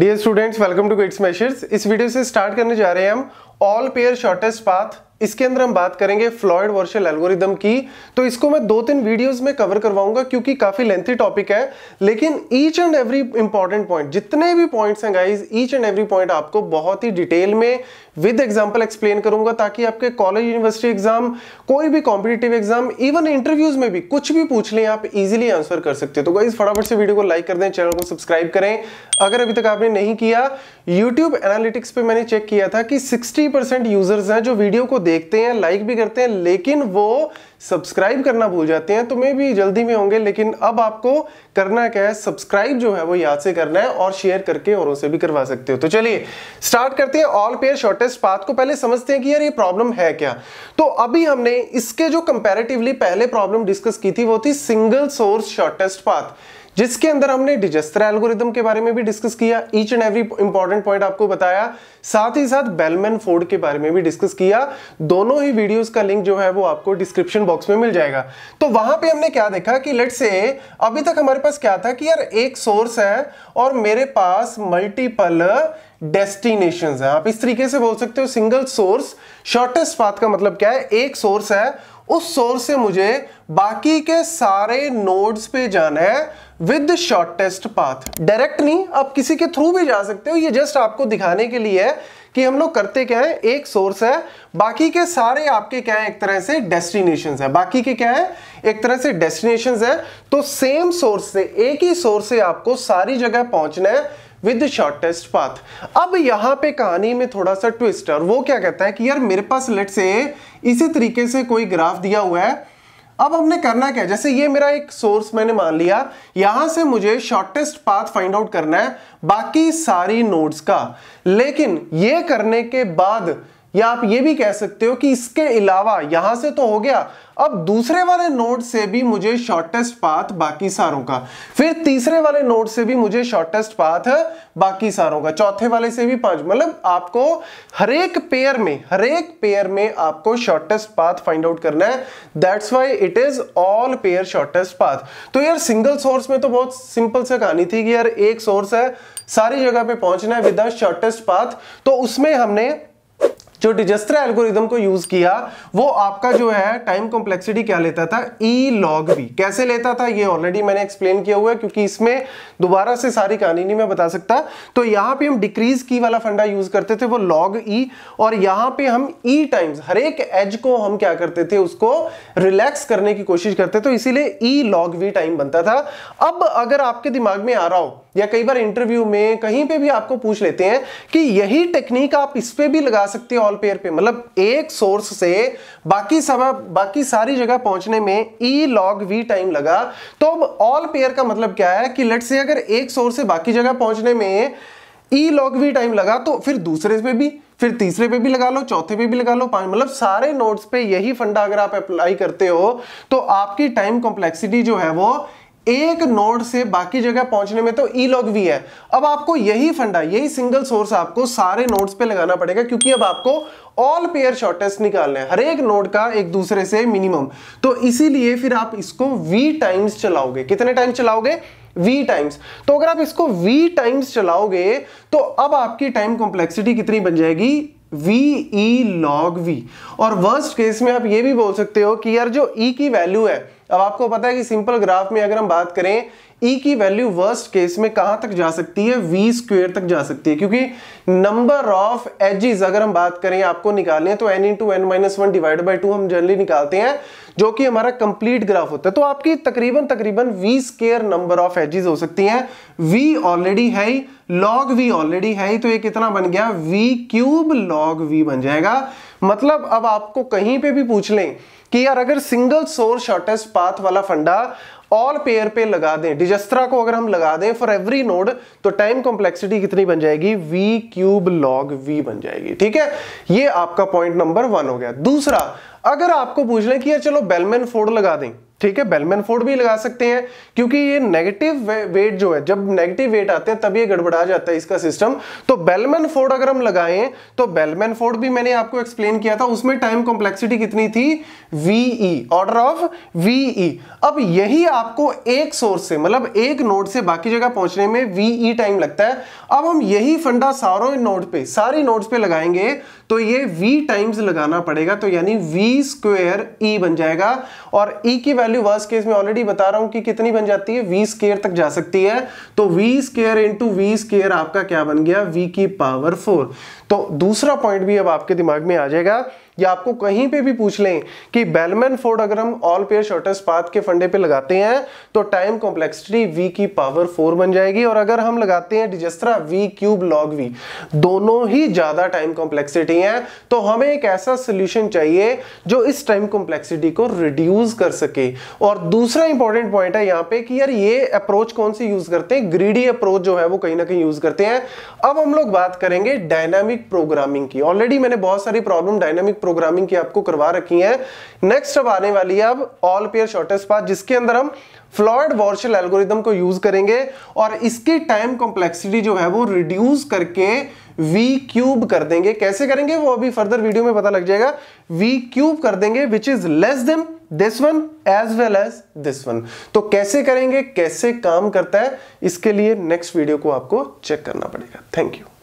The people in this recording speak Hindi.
dear students welcome to quits measures इस वीडियो से स्टार्ट करने जा रहे हैं हम ऑल पेयर शॉर्टेस्ट पाथ इसके अंदर हम बात करेंगे फ्लॉयड वर्शल एल्गोरिदम की तो इसको मैं दो तीन वीडियोस में कवर करवाऊंगा क्योंकि काफी लेंथी टॉपिक है लेकिन each and every important point जितने भी पॉइंट्स हैं guys each and every point आपको बहुत ही डिटेल में विद एग्जांपल एक्सप्लेन करूंगा ताकि आपके कॉलेज यूनिवर्सिटी एग्जाम कोई भी कॉम्पिटेटिव एग्जाम इवन इंटरव्यूज में भी कुछ भी पूछ लें आप इजिली आंसर कर सकते हो तो गाइज फटाफट से वीडियो को लाइक कर दें चैनल को सब्सक्राइब करें अगर अभी तक आपने नहीं किया यूट्यूब एनालिटिक्स पर मैंने चेक किया था कि सिक्सटी यूजर्स हैं जो वीडियो को देखते हैं लाइक भी करते हैं लेकिन वो सब्सक्राइब करना भूल जाते हैं तो मे भी जल्दी में होंगे लेकिन अब आपको करना क्या है सब्सक्राइब जो है वो याद से करना है और शेयर करके और उसे भी करवा सकते हो तो चलिए स्टार्ट करते हैं ऑल पेयर शॉर्टेस्ट पाथ को पहले समझते हैं कि यार ये प्रॉब्लम है क्या तो अभी हमने इसके जो कंपेरेटिवली पहले प्रॉब्लम डिस्कस की थी वो थी सिंगल सोर्स शॉर्टेस्ट पाथ जिसके अंदर हमने डिजेस्टर एल्गोरिदम के बारे में भी डिस्कस किया each and every important point आपको बताया साथ ही साथ बेलमैन फोर्ड के बारे में भी डिस्कस किया दोनों ही वीडियोस का लिंक जो है वो आपको डिस्क्रिप्शन बॉक्स में मिल जाएगा तो वहां पे हमने क्या देखा कि लेट से अभी तक हमारे पास क्या था कि यार एक सोर्स है और मेरे पास मल्टीपल डेस्टिनेशन है आप इस तरीके से बोल सकते हो सिंगल सोर्स शॉर्टेस्ट पाथ का मतलब क्या है एक सोर्स है उस सोर्स से मुझे बाकी के सारे नोड्स पे जाना है विद शॉर्टेस्ट पाथ डायरेक्ट नहीं आप किसी के थ्रू भी जा सकते हो ये जस्ट आपको दिखाने के लिए है कि हम लोग करते क्या है एक सोर्स है बाकी के सारे आपके क्या है एक तरह से डेस्टिनेशन है बाकी के क्या है एक तरह से डेस्टिनेशन है तो सेम सोर्स से एक ही सोर्स से आपको सारी जगह पहुंचना है विद शॉर्टेस्ट पाथ अब यहां पे कहानी में थोड़ा सा ट्विस्ट है और वो क्या कहता है कि यार मेरे पास लेट से इसी तरीके से कोई ग्राफ दिया हुआ है अब हमने करना क्या है जैसे ये मेरा एक सोर्स मैंने मान लिया यहां से मुझे शॉर्टेस्ट पाथ फाइंड आउट करना है बाकी सारी नोड्स का लेकिन ये करने के बाद या आप ये भी कह सकते हो कि इसके अलावा यहां से तो हो गया अब दूसरे वाले नोड से भी मुझे शॉर्टेस्ट पाथ बाकी सारों का फिर तीसरे वाले नोड से भी मुझे शॉर्टेस्ट पाथ बाकी सारों का चौथे वाले से भी पांच मतलब आपको हरेक पेयर में हरेक पेयर में आपको शॉर्टेस्ट पाथ फाइंड आउट करना है that's why it is all pair shortest path तो यार सिंगल सोर्स में तो बहुत सिंपल से कहानी थी कि यार एक सोर्स है सारी जगह पे पहुंचना है विद द शॉर्टेस्ट पाथ तो उसमें हमने जो डिजस्ट्रा एल्गोरिदम को यूज किया वो आपका जो है टाइम कॉम्प्लेक्सिटी क्या लेता था ई लॉग बी कैसे लेता था ये ऑलरेडी मैंने एक्सप्लेन किया हुआ है क्योंकि इसमें दोबारा से सारी कहानी नहीं मैं बता सकता तो यहाँ पे हम डिक्रीज की वाला फंडा यूज करते थे वो लॉग ई e, और यहाँ पे हम ई e टाइम्स हर एक एज को हम क्या करते थे उसको रिलैक्स करने की कोशिश करते तो इसीलिए ई लॉग वी टाइम बनता था अब अगर आपके दिमाग में आ रहा हो या कई बार इंटरव्यू में कहीं पे भी आपको पूछ लेते हैं कि यही टेक्निक आप इस पर भी लगा सकते हो कॉलम पे मतलब एक सोर्स से बाकी सब बाकी सारी जगह पहुंचने में ई लॉग वी टाइम लगा तो अब ऑल पेयर का मतलब क्या है कि लेट से अगर एक सोर्स से बाकी जगह पहुंचने में ई लॉग वी टाइम लगा तो फिर दूसरे पे भी फिर तीसरे पे भी लगा लो चौथे पे भी लगा लो पांच मतलब सारे नोट्स पे यही फंडा अगर आप अप्लाई करते हो तो आपकी टाइम कॉम्प्लेक्सिटी जो है वो एक नोड से बाकी जगह पहुंचने में तो ई लॉग वी है अब आपको यही फंडा यही सिंगल सोर्स आपको सारे नोड्स पे लगाना पड़ेगा क्योंकि अब आपको ऑल पेयर शॉर्टेस्ट निकालने हर एक नोड का एक दूसरे से मिनिमम तो इसीलिए फिर आप इसको वी टाइम्स चलाओगे कितने टाइम्स चलाओगे वी टाइम्स तो अगर आप इसको वी टाइम्स चलाओगे तो अब आपकी टाइम कॉम्प्लेक्सिटी कितनी बन जाएगी V E लॉग वी और वर्स्ट केस में आप ये भी बोल सकते हो कि यार जो ई e की वैल्यू है अब आपको पता है कि सिंपल ग्राफ में अगर हम बात करें ई e की वैल्यू वर्स्ट केस में कहां तक जा सकती है वी स्क्वेयर तक जा सकती है क्योंकि नंबर ऑफ एजिज अगर हम बात करें आपको निकालने तो N into N minus one divide by two हम जनरली निकालते हैं जो कि हमारा कंप्लीट ग्राफ होता है तो आपकी तकरीबन तकरीबन V square number of edges हो सकती हैं वी ऑलरेडी है ही लॉग वी ऑलरेडी है ही तो ये कितना बन गया वी क्यूब लॉग वी बन जाएगा मतलब अब आपको कहीं पे भी पूछ लें कि यार अगर सिंगल सोर्स शॉर्टेस्ट पाथ वाला फंडा ऑल पेयर पे लगा दें डिजस्त्रा को अगर हम लगा दें फॉर एवरी नोड तो टाइम कॉम्प्लेक्सिटी कितनी बन जाएगी वी क्यूब लॉग वी बन जाएगी ठीक है ये आपका पॉइंट नंबर वन हो गया दूसरा अगर आपको पूछ लें कि यार चलो बेलमेन फोर्ड लगा दें ठीक है बेलमैन फोर्ड भी लगा सकते हैं क्योंकि ये नेगेटिव वेट जो है जब नेगेटिव वेट आते हैं तब ये गड़बड़ा जाता है इसका सिस्टम तो बेलमैन फोर्ड अगर हम लगाएं तो बेलमैन फोर्ड भी मैंने आपको एक्सप्लेन किया था उसमें टाइम कॉम्प्लेक्सिटी कितनी थी वीई ऑर्डर ऑफ वीई अब यही आपको एक सोर्स से मतलब एक नोट से बाकी जगह पहुंचने में वीई टाइम e लगता है अब हम यही फंडा सारो नोट पे सारी नोट पे लगाएंगे तो ये वी टाइम्स लगाना पड़ेगा तो यानी वी स्क्वेयर ई बन जाएगा और ई e की वैल्यू वर्स्ट केस में ऑलरेडी बता रहा हूं कि कितनी बन जाती है वी स्केयर तक जा सकती है तो V square into V square आपका क्या बन गया वी की पावर फोर तो दूसरा पॉइंट भी अब आपके दिमाग में आ जाएगा या आपको कहीं पे भी पूछ लें कि बेलमैन फोर्ड अगर हम ऑल पेयर शॉर्टेस्ट पाथ के फंडे पे लगाते हैं तो टाइम कॉम्प्लेक्सिटी वी की पावर फोर बन जाएगी और अगर हम लगाते हैं Dijkstra V cube log V दोनों ही ज्यादा टाइम कॉम्प्लेक्सिटी है तो हमें एक ऐसा सोल्यूशन चाहिए जो इस टाइम कॉम्प्लेक्सिटी को रिड्यूस कर सके और दूसरा इंपॉर्टेंट पॉइंट है यहाँ पे कि यार ये अप्रोच कौन सी यूज करते हैं ग्रीडी अप्रोच जो है वो कहीं ना कहीं यूज करते हैं अब हम लोग बात करेंगे डायनामिक प्रोग्रामिंग की ऑलरेडी मैंने बहुत सारी प्रॉब्लम डायनामिक प्रोग्रामिंग की आपको करवा रखी है नेक्स्ट अब आने वाली है अब ऑल पेयर शॉर्टेस्ट पाथ जिसके अंदर हम फ्लॉयड वॉर्शल एल्गोरिदम को यूज करेंगे और इसकी टाइम कॉम्प्लेक्सिटी जो है वो रिड्यूस करके वी क्यूब कर देंगे कैसे करेंगे वो अभी फर्दर वीडियो में पता लग जाएगा वी क्यूब कर देंगे which is less than this one as well as this one तो कैसे करेंगे कैसे काम करता है इसके लिए नेक्स्ट वीडियो को आपको चेक करना पड़ेगा थैंक यू